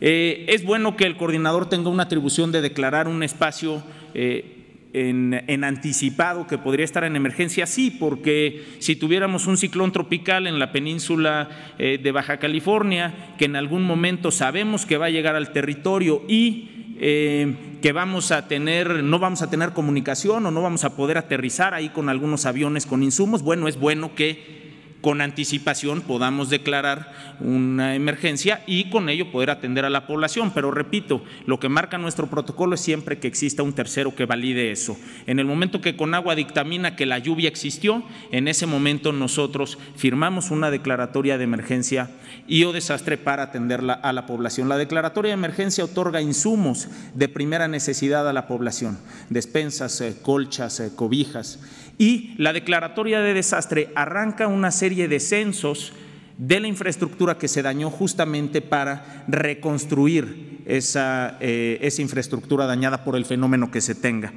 Eh, es bueno que el coordinador tenga una atribución de declarar un espacio eh, en, anticipado que podría estar en emergencia, sí, porque si tuviéramos un ciclón tropical en la península eh, de Baja California, que en algún momento sabemos que va a llegar al territorio y que vamos a tener, no vamos a tener comunicación o no vamos a poder aterrizar ahí con algunos aviones con insumos, bueno, es bueno que con anticipación podamos declarar una emergencia y con ello poder atender a la población. Pero repito, lo que marca nuestro protocolo es siempre que exista un tercero que valide eso. En el momento que Conagua dictamina que la lluvia existió, en ese momento nosotros firmamos una declaratoria de emergencia y o desastre para atender a la población. La declaratoria de emergencia otorga insumos de primera necesidad a la población, despensas, eh, colchas, eh, cobijas. Y la declaratoria de desastre arranca una serie de censos de la infraestructura que se dañó justamente para reconstruir esa, eh, infraestructura dañada por el fenómeno que se tenga.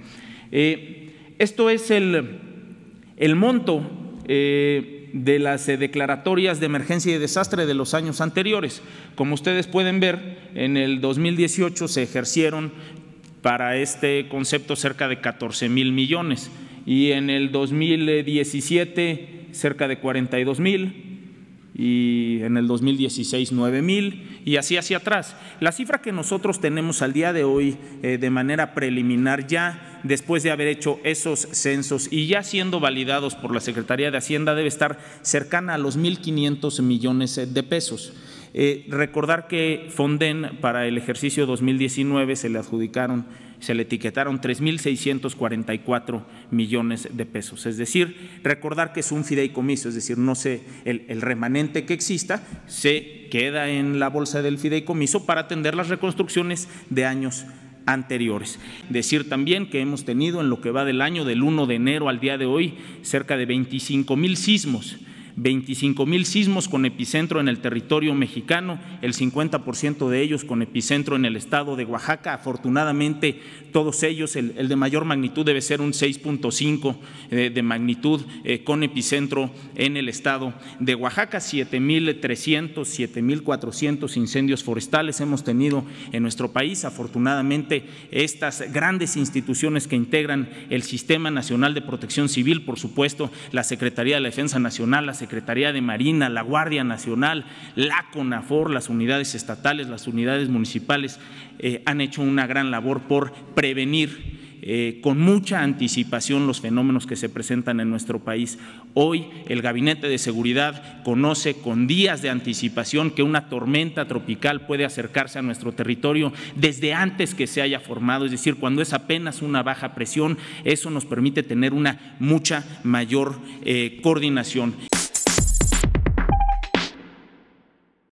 Eh, esto es el, monto eh, de las declaratorias de emergencia y desastre de los años anteriores. Como ustedes pueden ver, en el 2018 se ejercieron para este concepto cerca de 14 mil millones y en el 2017 cerca de 42 mil y en el 2016 9 mil y así hacia atrás. La cifra que nosotros tenemos al día de hoy eh, de manera preliminar ya después de haber hecho esos censos y ya siendo validados por la Secretaría de Hacienda debe estar cercana a los 1.500 millones eh, de pesos. Eh, recordar que Fonden para el ejercicio 2019 se le adjudicaron se le etiquetaron 3.644 millones de pesos. Es decir, recordar que es un fideicomiso, es decir, no sé el, el remanente que exista se queda en la bolsa del fideicomiso para atender las reconstrucciones de años anteriores. Decir también que hemos tenido en lo que va del año, del 1 de enero al día de hoy, cerca de 25 mil sismos 25 mil sismos con epicentro en el territorio mexicano, el 50% de ellos con epicentro en el estado de Oaxaca. Afortunadamente, todos ellos, el, de mayor magnitud debe ser un 6.5 eh, de, magnitud eh, con epicentro en el estado de Oaxaca. 7.300, 7.400 incendios forestales hemos tenido en nuestro país. Afortunadamente, estas grandes instituciones que integran el Sistema Nacional de Protección Civil, por supuesto, la Secretaría de la Defensa Nacional, la Secretaría de Marina, la Guardia Nacional, la CONAFOR, las unidades estatales, las unidades municipales eh, han hecho una gran labor por prevenir eh, con mucha anticipación los fenómenos que se presentan en nuestro país. Hoy el Gabinete de Seguridad conoce con días de anticipación que una tormenta tropical puede acercarse a nuestro territorio desde antes que se haya formado, es decir, cuando es apenas una baja presión, eso nos permite tener una mucha mayor eh, coordinación.